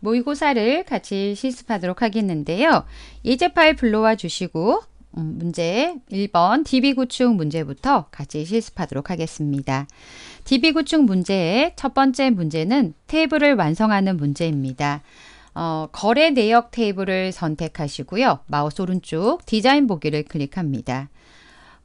모의고사를 같이 실습하도록 하겠는데요. 예제 파일 불러와 주시고 음, 문제 1번 DB구축 문제부터 같이 실습하도록 하겠습니다. DB구축 문제의 첫 번째 문제는 테이블을 완성하는 문제입니다. 어, 거래 내역 테이블을 선택하시고요. 마우스 오른쪽 디자인 보기를 클릭합니다.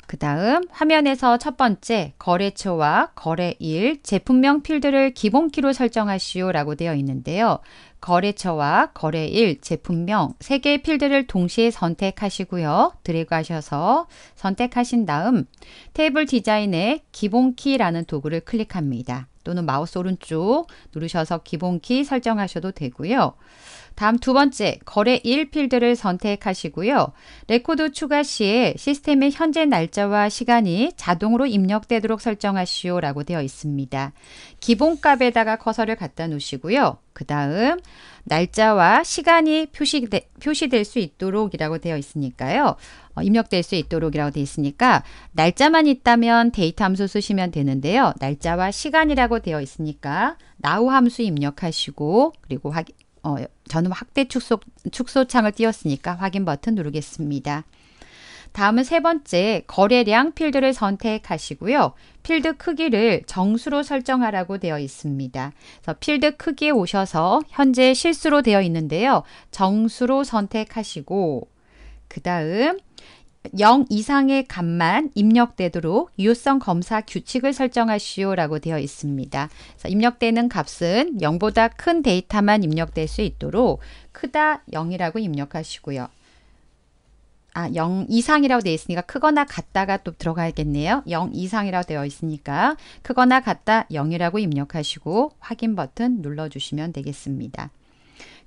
그 다음 화면에서 첫 번째 거래처와 거래일, 제품명 필드를 기본키로 설정하시오 라고 되어 있는데요. 거래처와 거래일, 제품명 3개의 필드를 동시에 선택하시고요. 드래그하셔서 선택하신 다음 테이블 디자인의 기본키라는 도구를 클릭합니다. 또는 마우스 오른쪽 누르셔서 기본키 설정하셔도 되고요. 다음 두 번째, 거래 일 필드를 선택하시고요. 레코드 추가 시에 시스템의 현재 날짜와 시간이 자동으로 입력되도록 설정하시오 라고 되어 있습니다. 기본값에다가 커서를 갖다 놓으시고요. 그 다음 날짜와 시간이 표시되, 표시될 수 있도록이라고 되어 있으니까요. 어, 입력될 수 있도록이라고 되어 있으니까 날짜만 있다면 데이터 함수 쓰시면 되는데요. 날짜와 시간이라고 되어 있으니까 now 함수 입력하시고 그리고 확인, 어, 전후 확대 축소, 축소창을 띄웠으니까 확인 버튼 누르겠습니다. 다음은 세 번째 거래량 필드를 선택하시고요. 필드 크기를 정수로 설정하라고 되어 있습니다. 그래서 필드 크기에 오셔서 현재 실수로 되어 있는데요. 정수로 선택하시고 그 다음 0 이상의 값만 입력되도록 유효성 검사 규칙을 설정하시오라고 되어 있습니다. 입력되는 값은 0보다 큰 데이터만 입력될 수 있도록 크다 0이라고 입력하시고요. 아, 0 이상이라고 되어 있으니까 크거나 같다가 또 들어가야겠네요. 0 이상이라고 되어 있으니까 크거나 같다 0이라고 입력하시고 확인 버튼 눌러주시면 되겠습니다.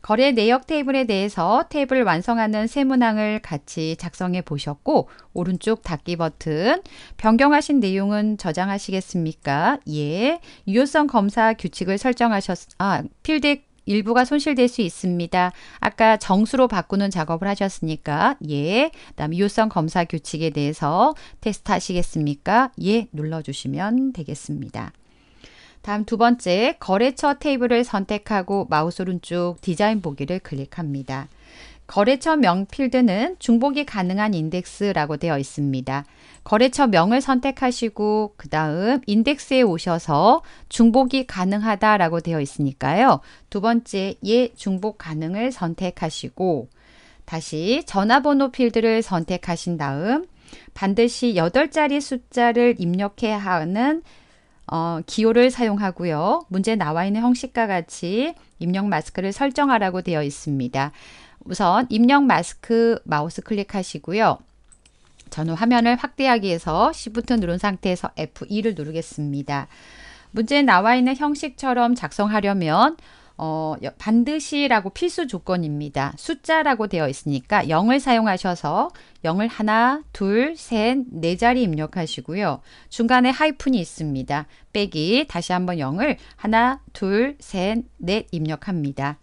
거래 내역 테이블에 대해서 테이블 완성하는 세 문항을 같이 작성해 보셨고 오른쪽 닫기 버튼 변경하신 내용은 저장하시겠습니까? 예. 유효성 검사 규칙을 설정하셨 아, 필드 일부가 손실될 수 있습니다. 아까 정수로 바꾸는 작업을 하셨으니까 예. 그다음 유효성 검사 규칙에 대해서 테스트 하시겠습니까? 예 눌러 주시면 되겠습니다. 다음 두 번째, 거래처 테이블을 선택하고 마우스 오른쪽 디자인 보기를 클릭합니다. 거래처 명 필드는 중복이 가능한 인덱스라고 되어 있습니다. 거래처 명을 선택하시고 그 다음 인덱스에 오셔서 중복이 가능하다라고 되어 있으니까요. 두 번째 예 중복 가능을 선택하시고 다시 전화번호 필드를 선택하신 다음 반드시 8자리 숫자를 입력해야 하는 어, 기호를 사용하고요. 문제 나와 있는 형식과 같이 입력 마스크를 설정하라고 되어 있습니다. 우선 입력 마스크 마우스 클릭하시고요. 전후 화면을 확대하기 위해서 C버튼 누른 상태에서 F2를 누르겠습니다. 문제 나와 있는 형식처럼 작성하려면 어, 반드시라고 필수 조건입니다. 숫자라고 되어 있으니까 0을 사용하셔서 0을 하나, 둘, 셋, 네 자리 입력하시고요. 중간에 하이픈이 있습니다. 빼기 다시 한번 0을 하나, 둘, 셋, 넷 입력합니다.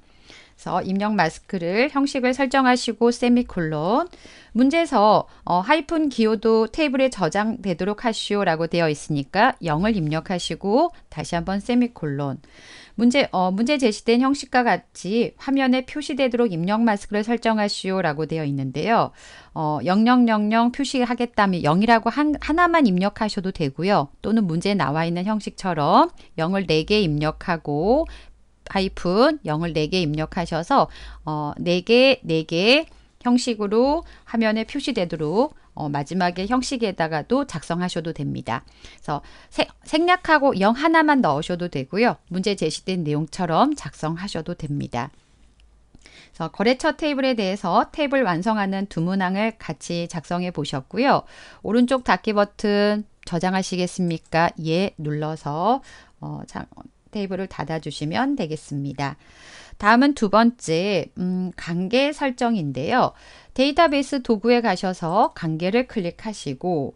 그래서 입력 마스크를 형식을 설정하시고 세미콜론 문제에서 어, 하이픈 기호도 테이블에 저장되도록 하시오라고 되어 있으니까 0을 입력하시고 다시 한번 세미콜론 문제, 어, 문제 제시된 형식과 같이 화면에 표시되도록 입력 마스크를 설정하시오라고 되어 있는데요. 어, 0000 표시하겠다면 0이라고 한, 하나만 입력하셔도 되고요. 또는 문제에 나와 있는 형식처럼 0을 4개 입력하고 하이픈 0을 4개 입력하셔서 어, 4개, 4개 형식으로 화면에 표시되도록 어, 마지막에 형식에다가도 작성하셔도 됩니다. 그래서 세, 생략하고 0 하나만 넣으셔도 되고요. 문제 제시된 내용처럼 작성하셔도 됩니다. 그래서 거래처 테이블에 대해서 테이블 완성하는 두 문항을 같이 작성해 보셨고요. 오른쪽 닫기 버튼 저장하시겠습니까? 예 눌러서 어, 자, 테이블을 닫아주시면 되겠습니다. 다음은 두 번째, 음, 관계 설정인데요. 데이터베이스 도구에 가셔서 관계를 클릭하시고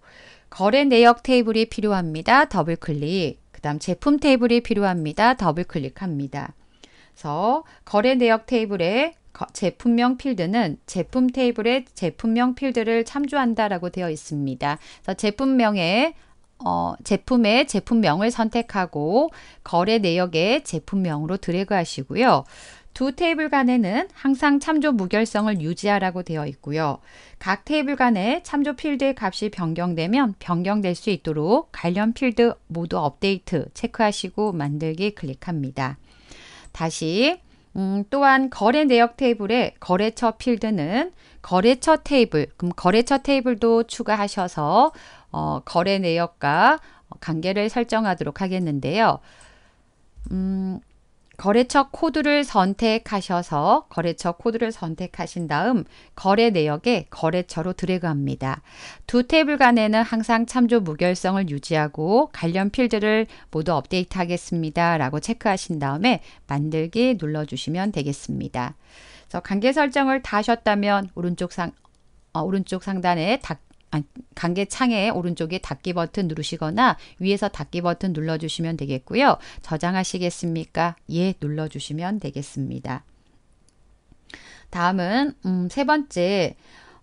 거래 내역 테이블이 필요합니다. 더블 클릭. 그 다음 제품 테이블이 필요합니다. 더블 클릭합니다. 그래서 거래 내역 테이블에 제품명 필드는 제품 테이블에 제품명 필드를 참조한다라고 되어 있습니다. 그래서 제품명에 어, 제품의 제품명을 선택하고 거래 내역에 제품명으로 드래그 하시고요. 두 테이블 간에는 항상 참조 무결성을 유지하라고 되어 있고요. 각 테이블 간에 참조 필드의 값이 변경되면 변경될 수 있도록 관련 필드 모두 업데이트 체크하시고 만들기 클릭합니다. 다시 음, 또한 거래 내역 테이블에 거래처 필드는 거래처 테이블, 그럼 거래처 테이블도 추가하셔서 어, 거래 내역과 관계를 설정하도록 하겠는데요. 음, 거래처 코드를 선택하셔서 거래처 코드를 선택하신 다음 거래 내역에 거래처로 드래그합니다. 두 테이블 간에는 항상 참조 무결성을 유지하고 관련 필드를 모두 업데이트 하겠습니다. 라고 체크하신 다음에 만들기 눌러주시면 되겠습니다. 그래서 관계 설정을 다 하셨다면 오른쪽 상, 어, 오른쪽 상단에 다, 아, 관계 창에 오른쪽에 닫기 버튼 누르시거나 위에서 닫기 버튼 눌러주시면 되겠고요. 저장하시겠습니까? 예, 눌러주시면 되겠습니다. 다음은 음, 세 번째,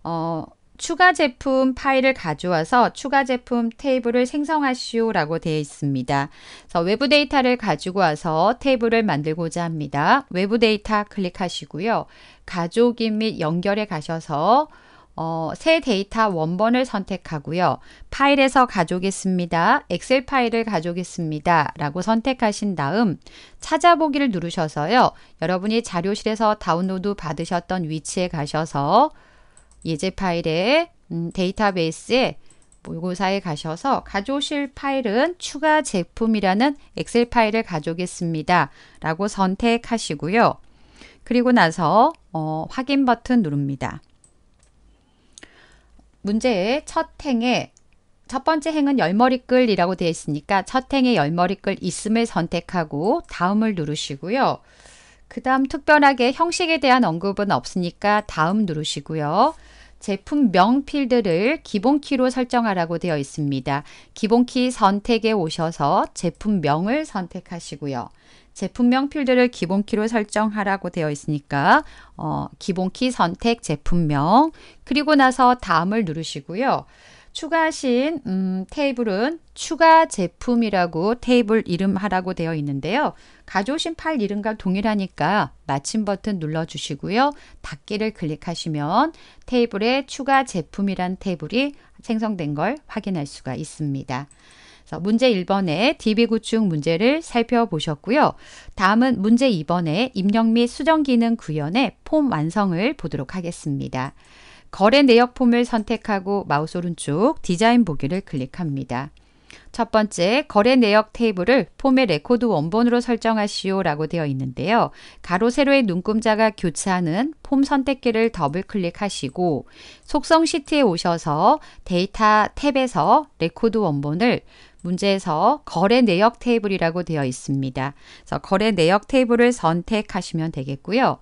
어, 추가 제품 파일을 가져와서 추가 제품 테이블을 생성하시오 라고 되어 있습니다. 그래서 외부 데이터를 가지고 와서 테이블을 만들고자 합니다. 외부 데이터 클릭하시고요. 가족인 및 연결에 가셔서 어, 새 데이터 원본을 선택하고요. 파일에서 가져오겠습니다. 엑셀 파일을 가져오겠습니다. 라고 선택하신 다음 찾아보기를 누르셔서요. 여러분이 자료실에서 다운로드 받으셨던 위치에 가셔서 예제 파일에 음, 데이터베이스에 모의고사에 뭐 가셔서 가져오실 파일은 추가 제품이라는 엑셀 파일을 가져오겠습니다. 라고 선택하시고요. 그리고 나서 어, 확인 버튼 누릅니다. 문제의 첫 행에 첫 번째 행은 열머리글이라고 되어 있으니까 첫 행에 열머리글 있음을 선택하고 다음을 누르시고요. 그 다음 특별하게 형식에 대한 언급은 없으니까 다음 누르시고요. 제품명 필드를 기본키로 설정하라고 되어 있습니다. 기본키 선택에 오셔서 제품명을 선택하시고요. 제품명 필드를 기본키로 설정하라고 되어 있으니까 어, 기본키 선택 제품명 그리고 나서 다음을 누르시고요. 추가하신 음, 테이블은 추가 제품이라고 테이블 이름 하라고 되어 있는데요. 가져오신 파일 이름과 동일하니까 마침 버튼 눌러주시고요. 닫기를 클릭하시면 테이블에 추가 제품이란 테이블이 생성된 걸 확인할 수가 있습니다. 문제 1번의 DB 구축 문제를 살펴보셨고요. 다음은 문제 2번의 입력 및 수정 기능 구현의 폼 완성을 보도록 하겠습니다. 거래 내역 폼을 선택하고 마우스 오른쪽 디자인 보기를 클릭합니다. 첫 번째, 거래 내역 테이블을 폼의 레코드 원본으로 설정하시오 라고 되어 있는데요. 가로 세로의 눈금자가 교차하는 폼 선택기를 더블 클릭하시고 속성 시트에 오셔서 데이터 탭에서 레코드 원본을 문제에서 거래 내역 테이블이라고 되어 있습니다. 그래서 거래 내역 테이블을 선택하시면 되겠고요.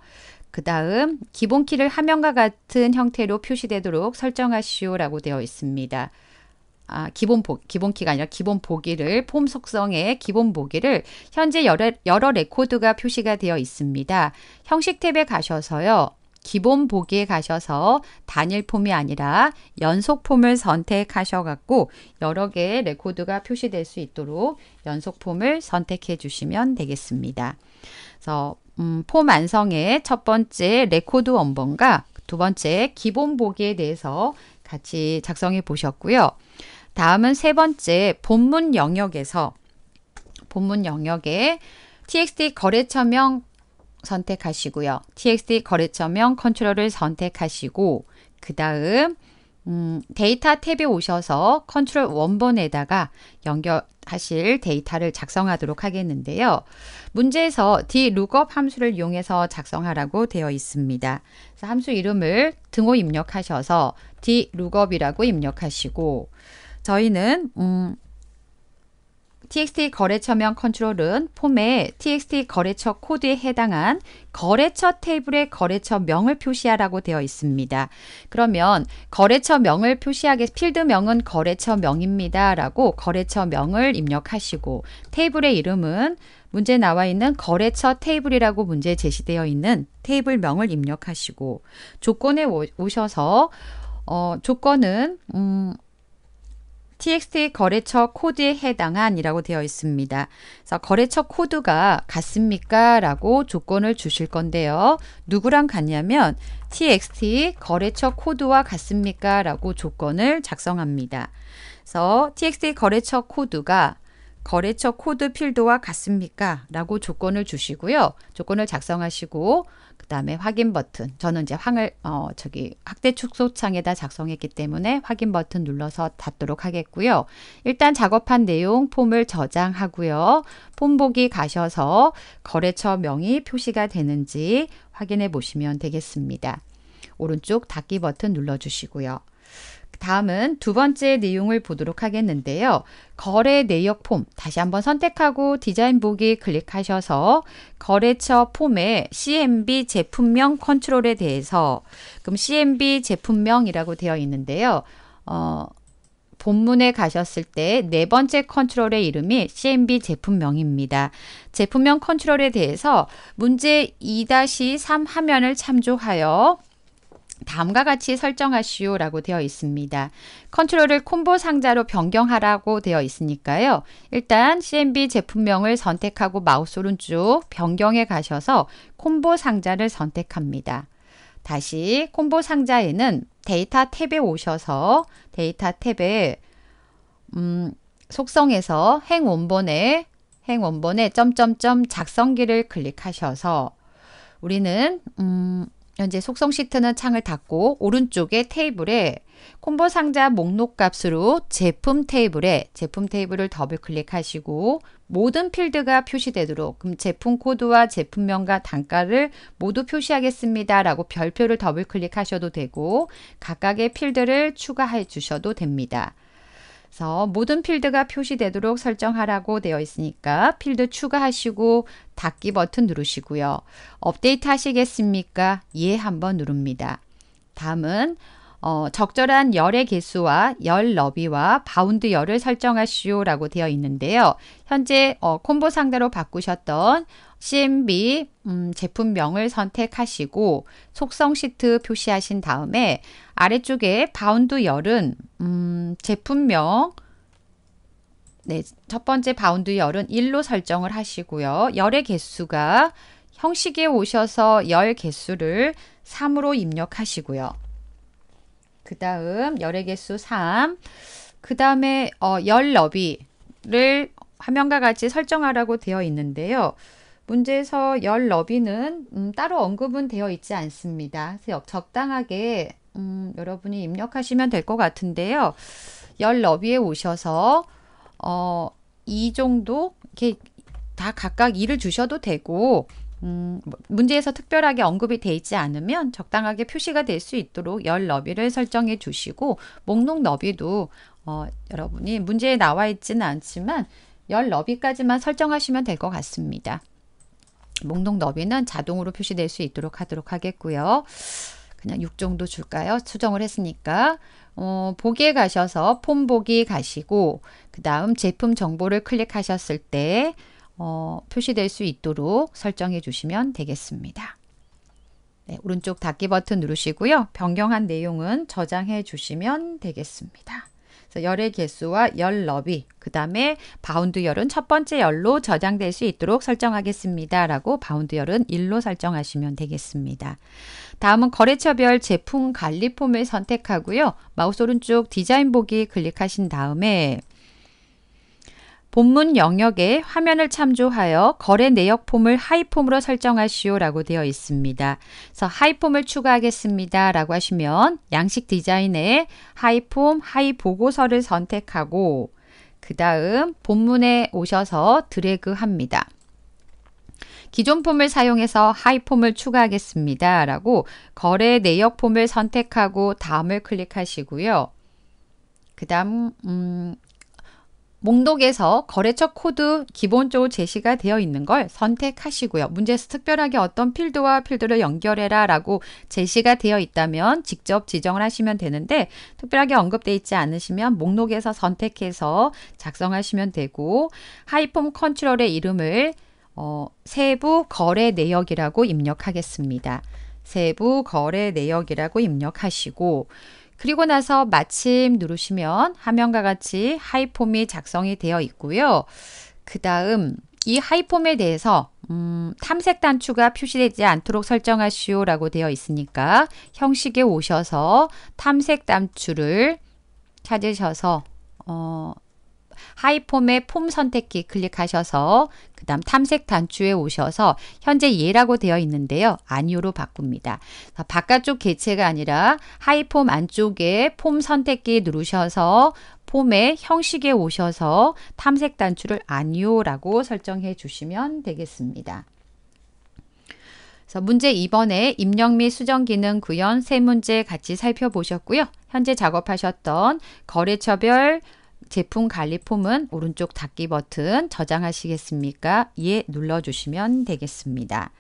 그 다음 기본키를 화면과 같은 형태로 표시되도록 설정하시오라고 되어 있습니다. 아, 기본 보, 기본키가 아니라 기본 보기를 폼 속성의 기본 보기를 현재 여러, 여러 레코드가 표시가 되어 있습니다. 형식 탭에 가셔서요. 기본 보기에 가셔서 단일 폼이 아니라 연속 폼을 선택하셔 갖고 여러 개의 레코드가 표시될 수 있도록 연속 폼을 선택해 주시면 되겠습니다. 그래서 음, 폼 완성의 첫 번째 레코드 원본과 두 번째 기본 보기에 대해서 같이 작성해 보셨고요. 다음은 세 번째 본문 영역에서 본문 영역에 txt 거래처명 선택하시고요. txt 거래처명 컨트롤을 선택하시고 그 다음 음, 데이터 탭에 오셔서 컨트롤 원본에다가 연결하실 데이터를 작성하도록 하겠는데요. 문제에서 dlookup 함수를 이용해서 작성하라고 되어 있습니다. 함수 이름을 등호 입력하셔서 dlookup이라고 입력하시고 저희는 음, txt 거래처명 컨트롤은 폼에 txt 거래처 코드에 해당한 거래처 테이블의 거래처명을 표시하라고 되어 있습니다. 그러면 거래처명을 표시하게 필드명은 거래처명입니다. 라고 거래처명을 입력하시고 테이블의 이름은 문제 나와 있는 거래처 테이블이라고 문제 제시되어 있는 테이블명을 입력하시고 조건에 오셔서 어, 조건은 음, txt 거래처 코드에 해당한이라고 되어 있습니다. 그래서 거래처 코드가 같습니까? 라고 조건을 주실 건데요. 누구랑 같냐면 txt 거래처 코드와 같습니까? 라고 조건을 작성합니다. 그래서 txt 거래처 코드가 거래처 코드 필드와 같습니까? 라고 조건을 주시고요. 조건을 작성하시고 그 다음에 확인 버튼. 저는 이제 황을 어 저기 확대 축소창에다 작성했기 때문에 확인 버튼 눌러서 닫도록 하겠고요. 일단 작업한 내용 폼을 저장하고요. 폼 보기 가셔서 거래처 명이 표시가 되는지 확인해 보시면 되겠습니다. 오른쪽 닫기 버튼 눌러 주시고요. 다음은 두 번째 내용을 보도록 하겠는데요. 거래 내역 폼 다시 한번 선택하고 디자인 보기 클릭하셔서 거래처 폼에 CMB 제품명 컨트롤에 대해서 그럼 CMB 제품명이라고 되어 있는데요. 어, 본문에 가셨을 때 네 번째 컨트롤의 이름이 CMB 제품명입니다. 제품명 컨트롤에 대해서 문제 2-3 화면을 참조하여 다음과 같이 설정하시오라고 되어 있습니다. 컨트롤을 콤보 상자로 변경하라고 되어 있으니까요. 일단 CMB 제품명을 선택하고 마우스 오른쪽 변경에 가셔서 콤보 상자를 선택합니다. 다시 콤보 상자에는 데이터 탭에 오셔서 데이터 탭에 음, 속성에서 행 원본에 행 원본에 점점점 작성기를 클릭하셔서 우리는 음, 현재 속성 시트는 창을 닫고 오른쪽에 테이블에 콤보 상자 목록 값으로 제품 테이블에 제품 테이블을 더블 클릭하시고 모든 필드가 표시되도록 그럼 음, 제품 코드와 제품명과 단가를 모두 표시하겠습니다 라고 별표를 더블 클릭하셔도 되고 각각의 필드를 추가해 주셔도 됩니다. 그래서 모든 필드가 표시되도록 설정하라고 되어 있으니까 필드 추가하시고 닫기 버튼 누르시고요. 업데이트 하시겠습니까? 예 한번 누릅니다. 다음은 어, 적절한 열의 개수와 열 너비와 바운드 열을 설정하시오라고 되어 있는데요. 현재 어, 콤보 상대로 바꾸셨던 CMB 음, 제품명을 선택하시고 속성 시트 표시하신 다음에 아래쪽에 바운드 열은 음, 제품명 네, 첫 번째 바운드 열은 1로 설정을 하시고요. 열의 개수가 형식에 오셔서 열 개수를 3으로 입력하시고요. 그 다음 열의 개수 3, 그 다음에 어, 열 너비를 화면과 같이 설정하라고 되어 있는데요. 문제에서 열 너비는 음, 따로 언급은 되어 있지 않습니다. 그래서 적당하게 음, 여러분이 입력하시면 될 것 같은데요. 열 너비에 오셔서 어, 이 정도 이렇게 다 각각 일을 주셔도 되고 음, 뭐, 문제에서 특별하게 언급이 되어 있지 않으면 적당하게 표시가 될 수 있도록 열 너비를 설정해 주시고 목록 너비도 어, 여러분이 문제에 나와 있지는 않지만 열 너비까지만 설정하시면 될 것 같습니다. 목록 너비는 자동으로 표시될 수 있도록 하도록 하겠고요. 그냥 6 정도 줄까요? 수정을 했으니까 어, 보기에 가셔서 폼 보기 가시고 그 다음 제품 정보를 클릭하셨을 때 어, 표시될 수 있도록 설정해 주시면 되겠습니다. 네, 오른쪽 닫기 버튼 누르시고요. 변경한 내용은 저장해 주시면 되겠습니다. 열의 개수와 열 너비, 그 다음에 바운드 열은 첫 번째 열로 저장될 수 있도록 설정하겠습니다. 라고 바운드 열은 1로 설정하시면 되겠습니다. 다음은 거래처별 제품 관리 폼을 선택하고요. 마우스 오른쪽 디자인 보기 클릭하신 다음에 본문 영역에 화면을 참조하여 거래 내역 폼을 하이 폼으로 설정하시오라고 되어 있습니다. 그래서 하이 폼을 추가하겠습니다라고 하시면 양식 디자인에 하이 폼, 하이 보고서를 선택하고 그 다음 본문에 오셔서 드래그 합니다. 기존 폼을 사용해서 하이 폼을 추가하겠습니다. 라고 거래 내역 폼을 선택하고 다음을 클릭하시고요. 그 다음 음, 목록에서 거래처 코드 기본적으로 제시가 되어 있는 걸 선택하시고요. 문제에서 특별하게 어떤 필드와 필드를 연결해라 라고 제시가 되어 있다면 직접 지정을 하시면 되는데 특별하게 언급되어 있지 않으시면 목록에서 선택해서 작성하시면 되고 하이폼 컨트롤의 이름을 어, 세부 거래 내역이라고 입력하겠습니다. 세부 거래 내역이라고 입력하시고 그리고 나서 마침 누르시면 화면과 같이 하이폼이 작성이 되어 있고요. 그 다음 이 하이폼에 대해서 음, 탐색 단추가 표시되지 않도록 설정하시오 라고 되어 있으니까 형식에 오셔서 탐색 단추를 찾으셔서 어, 하이폼의 폼 선택기 클릭하셔서 그 다음 탐색 단추에 오셔서 현재 예라고 되어 있는데요. 아니오로 바꿉니다. 아, 바깥쪽 개체가 아니라 하이폼 안쪽에 폼 선택기 누르셔서 폼의 형식에 오셔서 탐색 단추를 아니오라고 설정해 주시면 되겠습니다. 문제 2번에 입력 및 수정 기능 구현 세 문제 같이 살펴보셨고요. 현재 작업하셨던 거래처별 제품 관리 폼은 오른쪽 닫기 버튼 저장하시겠습니까? 예 눌러주시면 되겠습니다.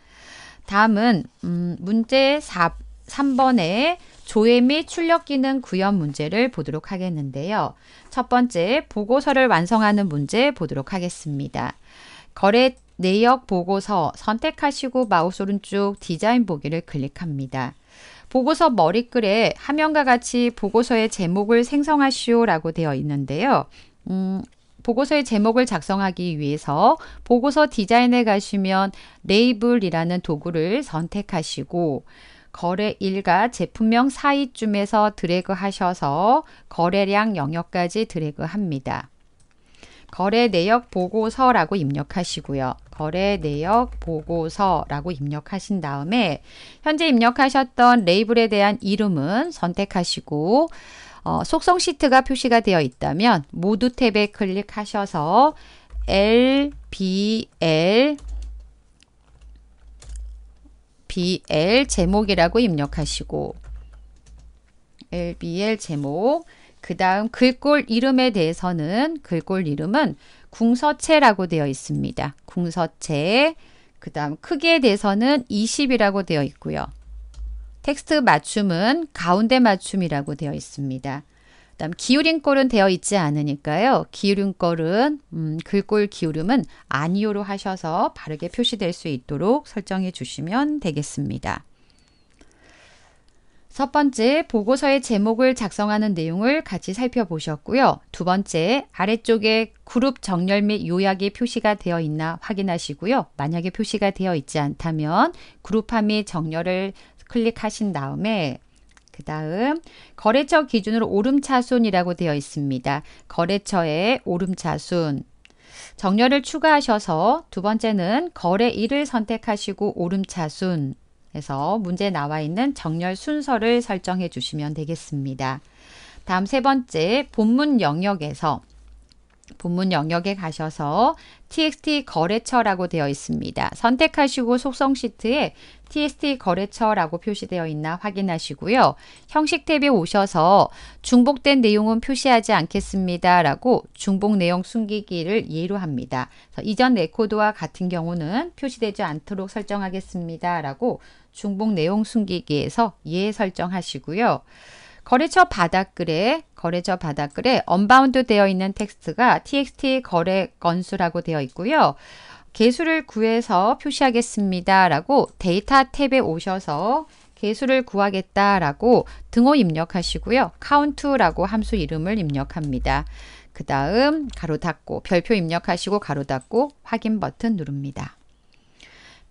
다음은 음, 문제 4, 3번에 조회 및 출력 기능 구현 문제를 보도록 하겠는데요. 첫 번째 보고서를 완성하는 문제 보도록 하겠습니다. 거래 내역 보고서 선택하시고 마우스 오른쪽 디자인 보기를 클릭합니다. 보고서 머리글에 하면과 같이 보고서의 제목을 생성하시오라고 되어 있는데요. 음, 보고서의 제목을 작성하기 위해서 보고서 디자인에 가시면 네이블이라는 도구를 선택하시고 거래일과 제품명 사이쯤에서 드래그 하셔서 거래량 영역까지 드래그 합니다. 거래 내역 보고서라고 입력하시고요. 거래 내역 보고서라고 입력하신 다음에 현재 입력하셨던 레이블에 대한 이름은 선택하시고 어, 속성 시트가 표시가 되어 있다면 모두 탭에 클릭하셔서 LBL BL 제목이라고 입력하시고 LBL 제목 그 다음 글꼴 이름에 대해서는 글꼴 이름은 궁서체라고 되어 있습니다. 궁서체. 그 다음 크기에 대해서는 20이라고 되어 있고요. 텍스트 맞춤은 가운데 맞춤이라고 되어 있습니다. 그 다음 기울임꼴은 되어 있지 않으니까요. 기울임꼴은 음, 글꼴 기울음은 아니오로 하셔서 바르게 표시될 수 있도록 설정해 주시면 되겠습니다. 첫 번째, 보고서의 제목을 작성하는 내용을 같이 살펴보셨고요. 두 번째, 아래쪽에 그룹 정렬 및 요약이 표시가 되어 있나 확인하시고요. 만약에 표시가 되어 있지 않다면 그룹함및 정렬을 클릭하신 다음에 그 다음 거래처 기준으로 오름차순이라고 되어 있습니다. 거래처의 오름차순 정렬을 추가하셔서 두 번째는 거래일을 선택하시고 오름차순 그래서 문제에 나와 있는 정렬 순서를 설정해 주시면 되겠습니다. 다음 세 번째 본문 영역에서 본문 영역에 가셔서 txt 거래처라고 되어 있습니다. 선택하시고 속성 시트에 TST 거래처라고 표시되어 있나 확인하시고요. 형식 탭에 오셔서 중복된 내용은 표시하지 않겠습니다. 라고 중복 내용 숨기기를 예로 합니다. 이전 레코드와 같은 경우는 표시되지 않도록 설정하겠습니다. 라고 중복 내용 숨기기에서 예 설정하시고요. 거래처 바닥글에 거래처 바닥글에 언바운드 되어 있는 텍스트가 txt 거래 건수라고 되어 있고요. 개수를 구해서 표시하겠습니다. 라고 데이터 탭에 오셔서 개수를 구하겠다 라고 등호 입력하시고요. count라고 함수 이름을 입력합니다. 그 다음 가로 닫고 별표 입력하시고 가로 닫고 확인 버튼 누릅니다.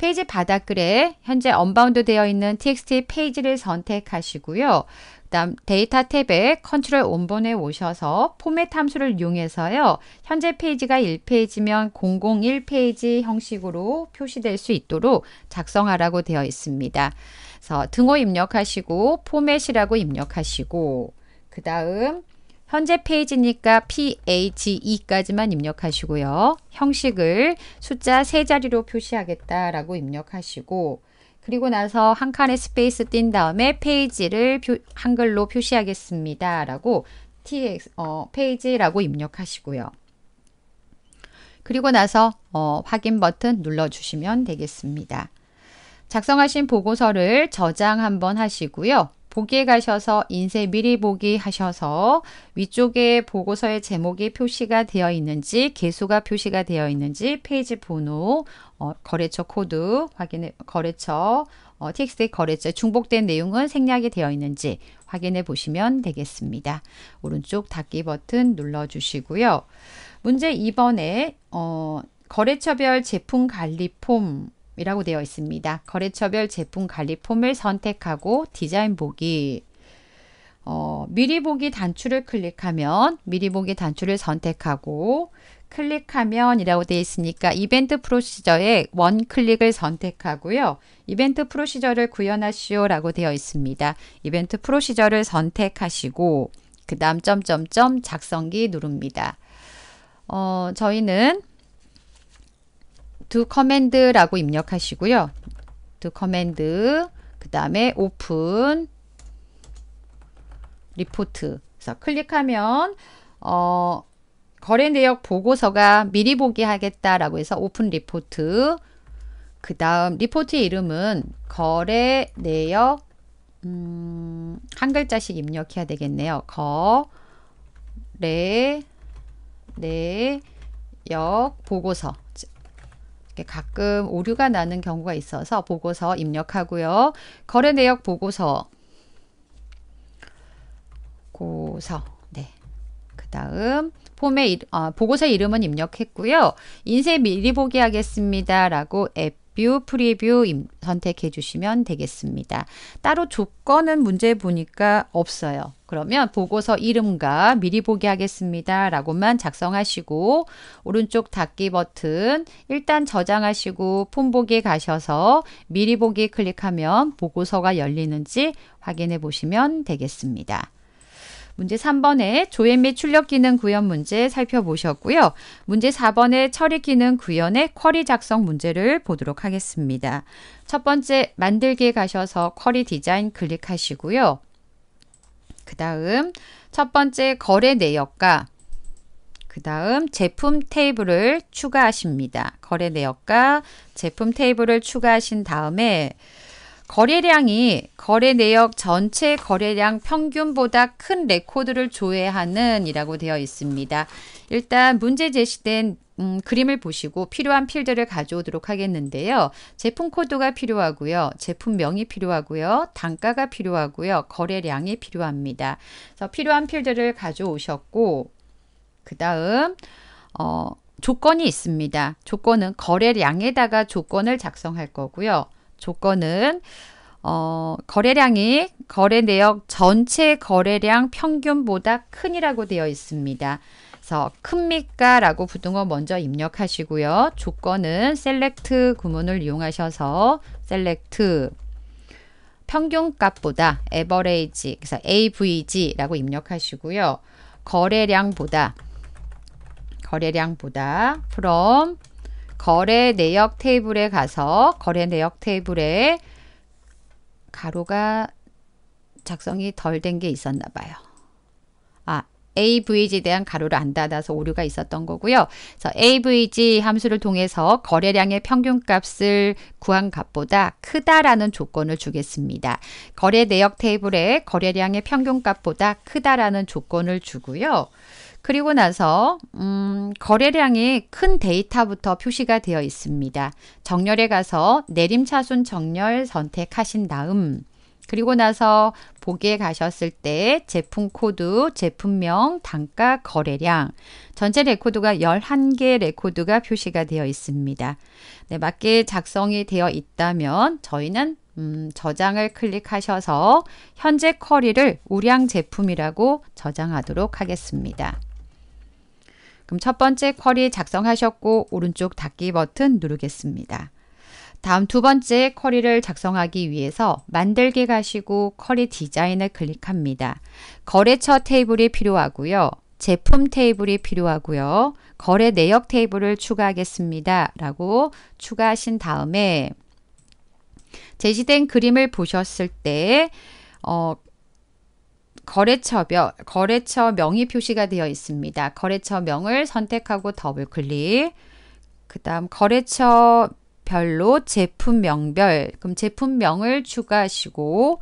페이지 바닥글에 현재 언바운드 되어 있는 txt 페이지를 선택하시고요. 다음 데이터 탭에 컨트롤 온번에 오셔서 포맷 함수를 이용해서요. 현재 페이지가 1페이지면 001페이지 형식으로 표시될 수 있도록 작성하라고 되어 있습니다. 그래서 등호 입력하시고 포맷이라고 입력하시고 그 다음 현재 페이지니까 PHE까지만 입력하시고요. 형식을 숫자 세 자리로 표시하겠다라고 입력하시고 그리고 나서 한 칸의 스페이스 띈 다음에 페이지를 표, 한글로 표시하겠습니다. 라고 tx, 어, 페이지라고 입력하시고요. 그리고 나서 어, 확인 버튼 눌러주시면 되겠습니다. 작성하신 보고서를 저장 한번 하시고요. 보기에 가셔서 인쇄 미리 보기 하셔서 위쪽에 보고서의 제목이 표시가 되어 있는지 개수가 표시가 되어 있는지 페이지 번호 어, 거래처 코드 확인해 거래처 어, txt 거래처 중복된 내용은 생략이 되어 있는지 확인해 보시면 되겠습니다. 오른쪽 닫기 버튼 눌러 주시고요. 문제 2번에 어, 거래처별 제품 관리 폼 이라고 되어 있습니다. 거래처별 제품 관리 폼을 선택하고 디자인 보기 어, 미리 보기 단추를 클릭하면 미리 보기 단추를 선택하고 클릭하면 이라고 되어 있으니까 이벤트 프로시저에 원 클릭을 선택하고요. 이벤트 프로시저를 구현하시오 라고 되어 있습니다. 이벤트 프로시저를 선택하시고 그 다음 점점점 작성기 누릅니다. 어, 저희는 to command라고 입력하시고요. to command 그 다음에 open 리포트 그래서 클릭하면 어, 거래 내역 보고서가 미리 보기 하겠다라고 해서 오픈 리포트 그 다음 리포트 이름은 거래 내역 음, 한 글자씩 입력해야 되겠네요. 거래 내역 보고서 가끔 오류가 나는 경우가 있어서 보고서 입력하고요. 거래 내역 보고서 고서 네. 그다음 폼의 아, 보고서 이름은 입력했고요. 인쇄 미리 보기 하겠습니다라고 앱뷰 프리뷰 선택해 주시면 되겠습니다. 따로 조건은 문제 보니까 없어요. 그러면 보고서 이름과 미리 보기 하겠습니다. 라고만 작성하시고 오른쪽 닫기 버튼 일단 저장하시고 폰보기 에 가셔서 미리 보기 클릭하면 보고서가 열리는지 확인해 보시면 되겠습니다. 문제 3번에 조회 및 출력 기능 구현 문제 살펴보셨고요. 문제 4번에 처리 기능 구현의 쿼리 작성 문제를 보도록 하겠습니다. 첫 번째 만들기에 가셔서 쿼리 디자인 클릭하시고요. 그 다음 첫 번째 거래 내역과 그 다음 제품 테이블을 추가하십니다. 거래 내역과 제품 테이블을 추가하신 다음에 거래량이 거래 내역 전체 거래량 평균보다 큰 레코드를 조회하는 이라고 되어 있습니다. 일단 문제 제시된 음, 그림을 보시고 필요한 필드를 가져오도록 하겠는데요. 제품 코드가 필요하고요. 제품명이 필요하고요. 단가가 필요하고요. 거래량이 필요합니다. 그래서 필요한 필드를 가져오셨고 그 다음 어, 조건이 있습니다. 조건은 거래량에다가 조건을 작성할 거고요. 조건은 어, 거래량이 거래 내역 전체 거래량 평균보다 큰이라고 되어 있습니다. 그래서 큽니까? 라고 부등호 먼저 입력하시고요. 조건은 셀렉트 구문을 이용하셔서 셀렉트 평균값보다 a v e r a 그래서 avg라고 입력하시고요. 거래량보다 거래량보다 from 거래 내역 테이블에 가서 거래 내역 테이블에 가로가 작성이 덜 된 게 있었나 봐요. 아, AVG에 대한 가로를 안 닫아서 오류가 있었던 거고요. 그래서 AVG 함수를 통해서 거래량의 평균값을 구한 값보다 크다라는 조건을 주겠습니다. 거래 내역 테이블에 거래량의 평균값보다 크다라는 조건을 주고요. 그리고 나서 음, 거래량이 큰 데이터부터 표시가 되어 있습니다. 정렬에 가서 내림차순 정렬 선택하신 다음 그리고 나서 보기에 가셨을 때 제품 코드, 제품명, 단가, 거래량 전체 레코드가 11개 레코드가 표시가 되어 있습니다. 네, 맞게 작성이 되어 있다면 저희는 음, 저장을 클릭하셔서 현재 쿼리를 우량 제품이라고 저장하도록 하겠습니다. 그럼 첫 번째 쿼리 작성하셨고 오른쪽 닫기 버튼 누르겠습니다. 다음 두 번째 쿼리를 작성하기 위해서 만들기 가시고 쿼리 디자인을 클릭합니다. 거래처 테이블이 필요하고요. 제품 테이블이 필요하고요. 거래 내역 테이블을 추가하겠습니다. 라고 추가하신 다음에 제시된 그림을 보셨을 때 어, 거래처별, 거래처 명이 표시가 되어 있습니다. 거래처명을 선택하고 더블 클릭. 그 다음 거래처 별로 제품명별, 그럼 제품명을 추가하시고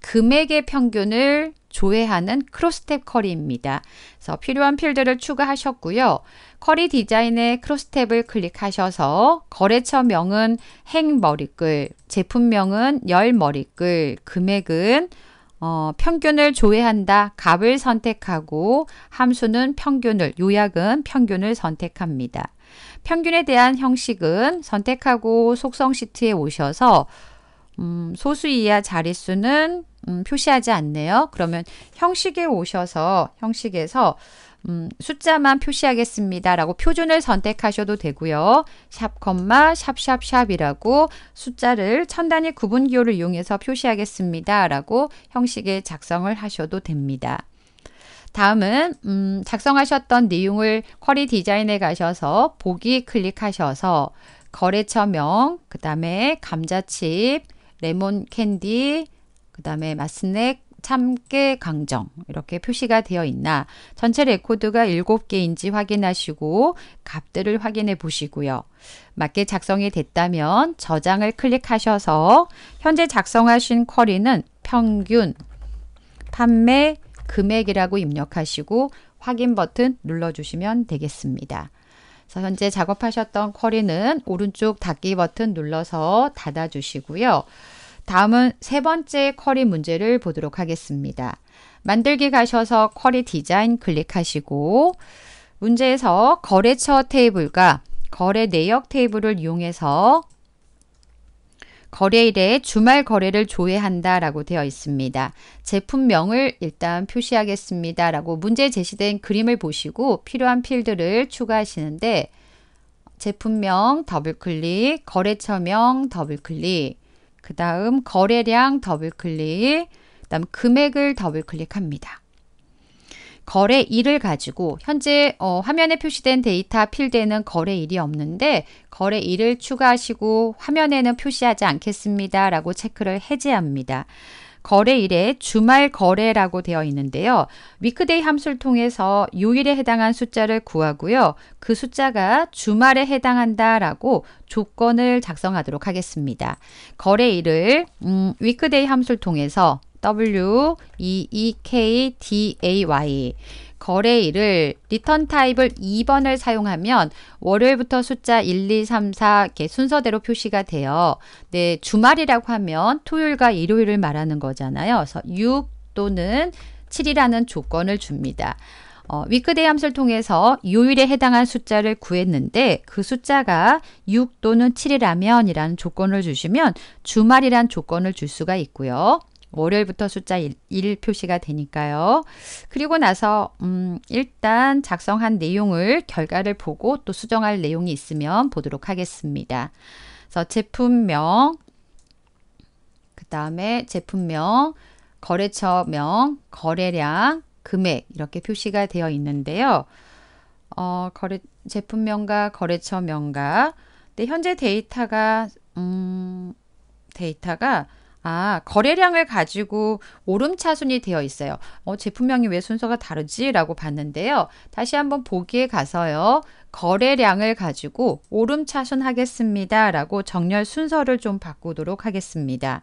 금액의 평균을 조회하는 크로스탭 커리입니다. 그래서 필요한 필드를 추가하셨고요. 커리 디자인의 크로스탭을 클릭하셔서 거래처명은 행 머리글, 제품명은 열 머리글, 금액은 어, 평균을 조회한다. 값을 선택하고 함수는 평균을, 요약은 평균을 선택합니다. 평균에 대한 형식은 선택하고 속성 시트에 오셔서 음, 소수 이하 자릿수는 음, 표시하지 않네요. 그러면 형식에 오셔서 형식에서 음, 숫자만 표시하겠습니다라고 표준을 선택하셔도 되고요. 샵 콤마 샵샵샵이라고 숫자를 천 단위 구분 기호를 이용해서 표시하겠습니다라고 형식의 작성을 하셔도 됩니다. 다음은 음, 작성하셨던 내용을 쿼리 디자인에 가셔서 보기 클릭하셔서 거래처명, 그 다음에 감자칩, 레몬 캔디, 그 다음에 맛스낵, 참깨 강정 이렇게 표시가 되어 있나 전체 레코드가 7개인지 확인하시고 값들을 확인해 보시고요. 맞게 작성이 됐다면 저장을 클릭하셔서 현재 작성하신 쿼리는 평균 판매 금액이라고 입력하시고 확인 버튼 눌러주시면 되겠습니다. 그래서 현재 작업하셨던 쿼리는 오른쪽 닫기 버튼 눌러서 닫아주시고요. 다음은 세 번째 쿼리 문제를 보도록 하겠습니다. 만들기 가셔서 쿼리 디자인 클릭하시고 문제에서 거래처 테이블과 거래 내역 테이블을 이용해서 거래일에 주말 거래를 조회한다 라고 되어 있습니다. 제품명을 일단 표시하겠습니다 라고 문제 제시된 그림을 보시고 필요한 필드를 추가하시는데 제품명 더블클릭, 거래처명 더블클릭, 그 다음 거래량 더블 클릭, 그 다음 금액을 더블 클릭합니다. 거래일을 가지고 현재 어, 화면에 표시된 데이터 필드에는 거래일이 없는데 거래일을 추가하시고 화면에는 표시하지 않겠습니다 라고 체크를 해제합니다. 거래일에 주말 거래라고 되어 있는데요. 위크데이 함수를 통해서 요일에 해당한 숫자를 구하고요. 그 숫자가 주말에 해당한다라고 조건을 작성하도록 하겠습니다. 거래일을 음, 위크데이 함수를 통해서 W E E K D A Y 거래일을 리턴 타입을 2번을 사용하면 월요일부터 숫자 1, 2, 3, 4 이렇게 순서대로 표시가 돼요. 네, 주말이라고 하면 토요일과 일요일을 말하는 거잖아요. 그래서 6 또는 7이라는 조건을 줍니다. 어, 위크데이 함수를 통해서 요일에 해당한 숫자를 구했는데 그 숫자가 6 또는 7이라면 이라는 조건을 주시면 주말이란 조건을 줄 수가 있고요. 월요일부터 숫자 1, 1 표시가 되니까요. 그리고 나서 음, 일단 작성한 내용을 결과를 보고 또 수정할 내용이 있으면 보도록 하겠습니다. 그래서 제품명, 그 다음에 제품명, 거래처명, 거래량, 금액 이렇게 표시가 되어 있는데요. 어, 거래, 제품명과 거래처명과 근데 현재 데이터가 음, 데이터가 아, 거래량을 가지고 오름차순이 되어 있어요. 어, 제품명이 왜 순서가 다르지? 라고 봤는데요. 다시 한번 보기에 가서요. 거래량을 가지고 오름차순 하겠습니다. 라고 정렬 순서를 좀 바꾸도록 하겠습니다.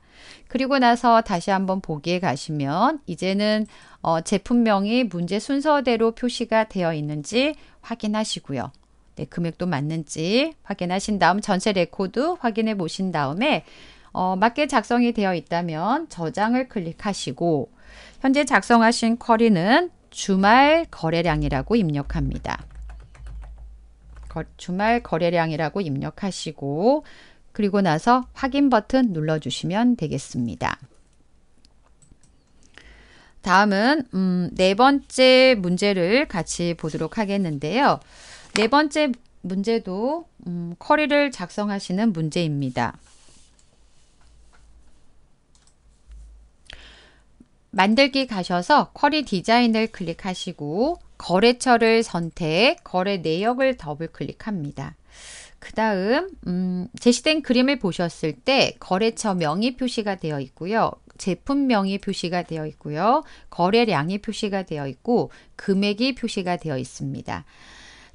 그리고 나서 다시 한번 보기에 가시면 이제는 어, 제품명이 문제 순서대로 표시가 되어 있는지 확인하시고요. 네, 금액도 맞는지 확인하신 다음 전체 레코드 확인해 보신 다음에 어, 맞게 작성이 되어 있다면 저장을 클릭하시고 현재 작성하신 쿼리는 주말 거래량이라고 입력합니다. 거, 주말 거래량이라고 입력하시고 그리고 나서 확인 버튼 눌러주시면 되겠습니다. 다음은 음, 네 번째 문제를 같이 보도록 하겠는데요. 네 번째 문제도 음, 쿼리를 작성하시는 문제입니다. 만들기 가셔서 쿼리 디자인을 클릭하시고 거래처를 선택, 거래 내역을 더블 클릭합니다. 그 다음 음, 제시된 그림을 보셨을 때 거래처명이 표시가 되어 있고요. 제품명이 표시가 되어 있고요. 거래량이 표시가 되어 있고 금액이 표시가 되어 있습니다.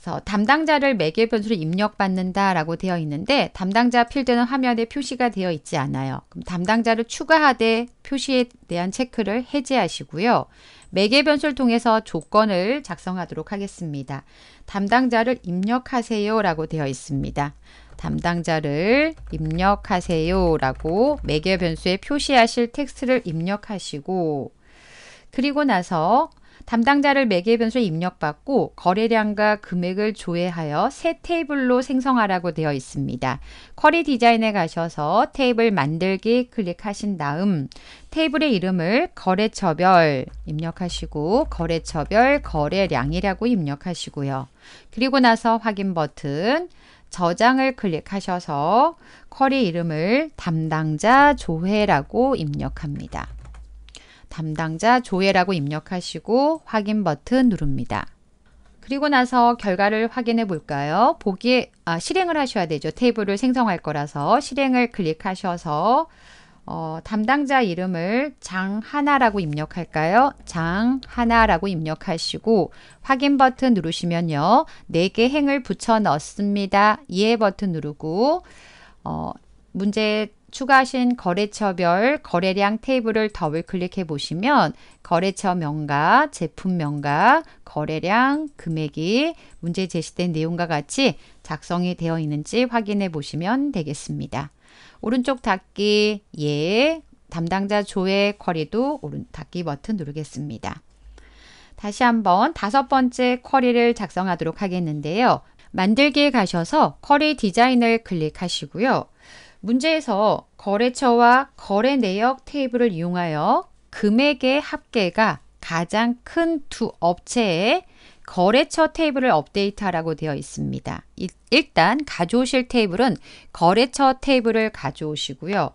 그래서 담당자를 매개 변수로 입력받는다라고 되어 있는데 담당자 필드는 화면에 표시가 되어 있지 않아요. 그럼 담당자를 추가하되 표시에 대한 체크를 해제하시고요. 매개 변수를 통해서 조건을 작성하도록 하겠습니다. 담당자를 입력하세요라고 되어 있습니다. 담당자를 입력하세요라고 매개 변수에 표시하실 텍스트를 입력하시고 그리고 나서 담당자를 매개 변수에 입력받고 거래량과 금액을 조회하여 새 테이블로 생성하라고 되어 있습니다. 쿼리 디자인에 가셔서 테이블 만들기 클릭하신 다음 테이블의 이름을 거래처별 입력하시고 거래처별 거래량이라고 입력하시고요. 그리고 나서 확인 버튼 저장을 클릭하셔서 쿼리 이름을 담당자 조회라고 입력합니다. 담당자 조회라고 입력하시고 확인 버튼 누릅니다. 그리고 나서 결과를 확인해 볼까요? 보기 아, 실행을 하셔야 되죠. 테이블을 생성할 거라서 실행을 클릭하셔서 어, 담당자 이름을 장하나라고 입력할까요? 장하나라고 입력하시고 확인 버튼 누르시면요. 4개 행을 붙여 넣습니다. 예 버튼 누르고 어, 문제 추가하신 거래처별 거래량 테이블을 더블 클릭해 보시면 거래처 명가, 제품 명가, 거래량, 금액이 문제 제시된 내용과 같이 작성이 되어 있는지 확인해 보시면 되겠습니다. 오른쪽 닫기 예, 담당자 조회 쿼리도 오른 닫기 버튼 누르겠습니다. 다시 한번 다섯 번째 쿼리를 작성하도록 하겠는데요. 만들기에 가셔서 쿼리 디자인을 클릭하시고요. 문제에서 거래처와 거래 내역 테이블을 이용하여 금액의 합계가 가장 큰 두 업체의 거래처 테이블을 업데이트하라고 되어 있습니다. 일단 가져오실 테이블은 거래처 테이블을 가져오시고요.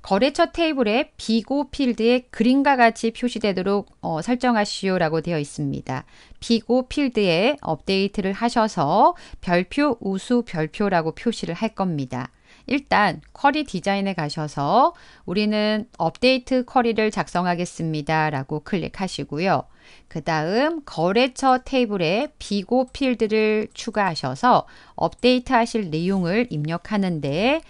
거래처 테이블에 비고 필드에 그림과 같이 표시되도록 어, 설정하시오라고 되어 있습니다. 비고 필드에 업데이트를 하셔서 별표, 우수, 별표라고 표시를 할 겁니다. 일단 쿼리 디자인에 가셔서 우리는 업데이트 쿼리를 작성하겠습니다. 라고 클릭하시고요. 그 다음 거래처 테이블에 비고 필드를 추가하셔서 업데이트 하실 내용을 입력하는데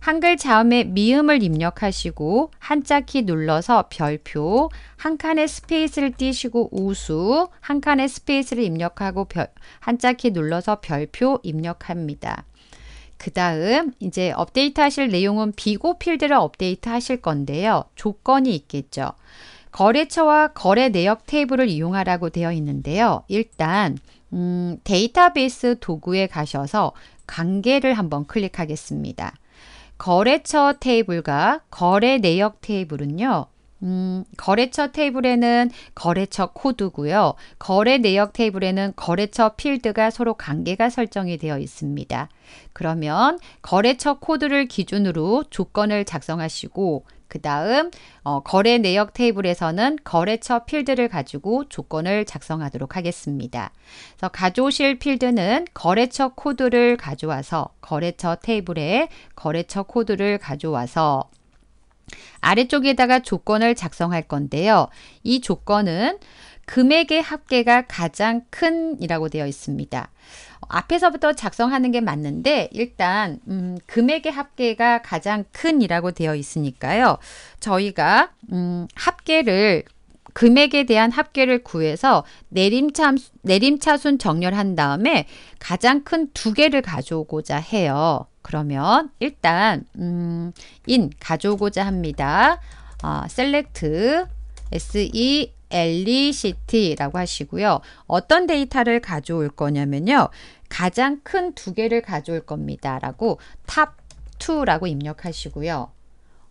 한글 자음의 미음을 입력하시고 한자키 눌러서 별표, 한 칸의 스페이스를 띄시고 우수, 한 칸의 스페이스를 입력하고 별, 한자키 눌러서 별표 입력합니다. 그 다음 이제 업데이트 하실 내용은 비고 필드를 업데이트 하실 건데요. 조건이 있겠죠. 거래처와 거래 내역 테이블을 이용하라고 되어 있는데요. 일단 음, 데이터베이스 도구에 가셔서 관계를 한번 클릭하겠습니다. 거래처 테이블과 거래 내역 테이블은요. 음, 거래처 테이블에는 거래처 코드고요. 거래 내역 테이블에는 거래처 필드가 서로 관계가 설정이 되어 있습니다. 그러면 거래처 코드를 기준으로 조건을 작성하시고 그 다음 어, 거래 내역 테이블에서는 거래처 필드를 가지고 조건을 작성하도록 하겠습니다. 그래서 가져오실 필드는 거래처 코드를 가져와서 거래처 테이블에 거래처 코드를 가져와서 아래쪽에다가 조건을 작성할 건데요. 이 조건은 금액의 합계가 가장 큰 이라고 되어 있습니다. 앞에서부터 작성하는 게 맞는데 일단 음, 금액의 합계가 가장 큰 이라고 되어 있으니까요. 저희가 음, 합계를 금액에 대한 합계를 구해서 내림차, 내림차순 정렬한 다음에 가장 큰 두 개를 가져오고자 해요. 그러면 일단 음, in 가져오고자 합니다. 어, select se 엘리시라고 e 하시고요. 어떤 데이터를 가져올 거냐면요. 가장 큰 두 개를 가져올 겁니다. 라고 탑2라고 입력하시고요.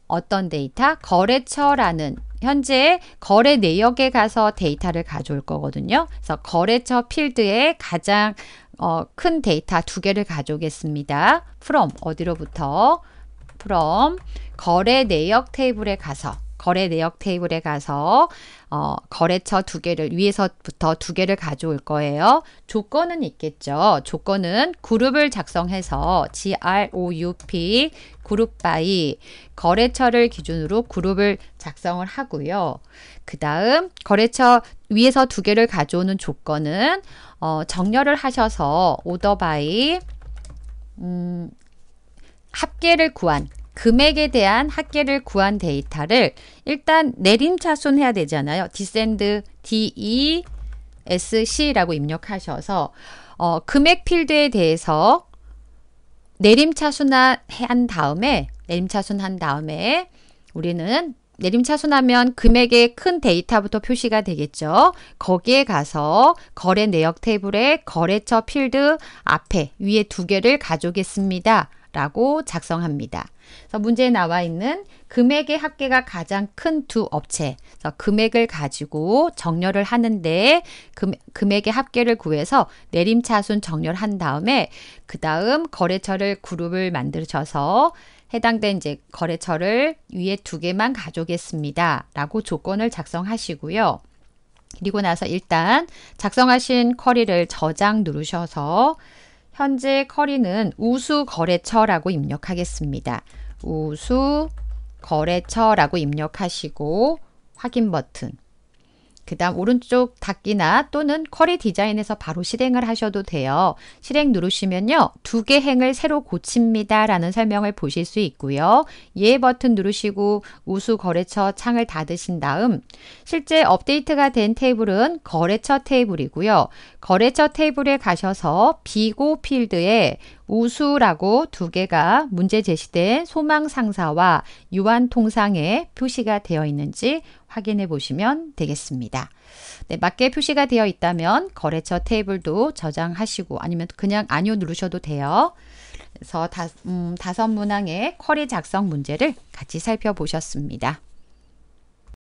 어떤 데이터? 거래처라는 현재 거래 내역에 가서 데이터를 가져올 거거든요. 그래서 거래처 필드에 가장 어, 큰 데이터 두 개를 가져오겠습니다. from 어디로부터 from 거래 내역 테이블에 가서 거래 내역 테이블에 가서 어, 거래처 두 개를 위에서부터 두 개를 가져올 거예요. 조건은 있겠죠. 조건은 그룹을 작성해서 group 그룹 바이 거래처를 기준으로 그룹을 작성을 하고요. 그 다음 거래처 위에서 두 개를 가져오는 조건은 어, 정렬을 하셔서 오더바이 음, 합계를 구한 금액에 대한 합계를 구한 데이터를 일단 내림차순해야 되잖아요. 디센드 DE SC라고 입력하셔서 어, 금액 필드에 대해서 내림차순한 다음에 내림차순한 다음에 우리는 내림차순하면 금액의 큰 데이터부터 표시가 되겠죠. 거기에 가서 거래 내역 테이블에 거래처 필드 앞에 위에 두 개를 가져오겠습니다. 라고 작성합니다. 그래서 문제에 나와 있는 금액의 합계가 가장 큰 두 업체. 그래서 금액을 가지고 정렬을 하는데 금, 금액의 합계를 구해서 내림차순 정렬한 다음에 그 다음 거래처를 그룹을 만드셔서 해당된 이제 거래처를 위에 두 개만 가져오겠습니다. 라고 조건을 작성하시고요. 그리고 나서 일단 작성하신 쿼리를 저장 누르셔서 현재 커리는 우수 거래처라고 입력하겠습니다. 우수 거래처라고 입력하시고 확인 버튼 그 다음 오른쪽 닫기나 또는 쿼리 디자인에서 바로 실행을 하셔도 돼요. 실행 누르시면요. 두 개 행을 새로 고칩니다. 라는 설명을 보실 수 있고요. 예 버튼 누르시고 우수 거래처 창을 닫으신 다음 실제 업데이트가 된 테이블은 거래처 테이블이고요. 거래처 테이블에 가셔서 비고 필드에 우수라고 두 개가 문제 제시된 소망상사와 유한통상에 표시가 되어 있는지 확인해 보시면 되겠습니다. 네, 맞게 표시가 되어 있다면 거래처 테이블도 저장하시고 아니면 그냥 아니요 누르셔도 돼요. 그래서 다, 음, 다섯 문항의 쿼리 작성 문제를 같이 살펴보셨습니다.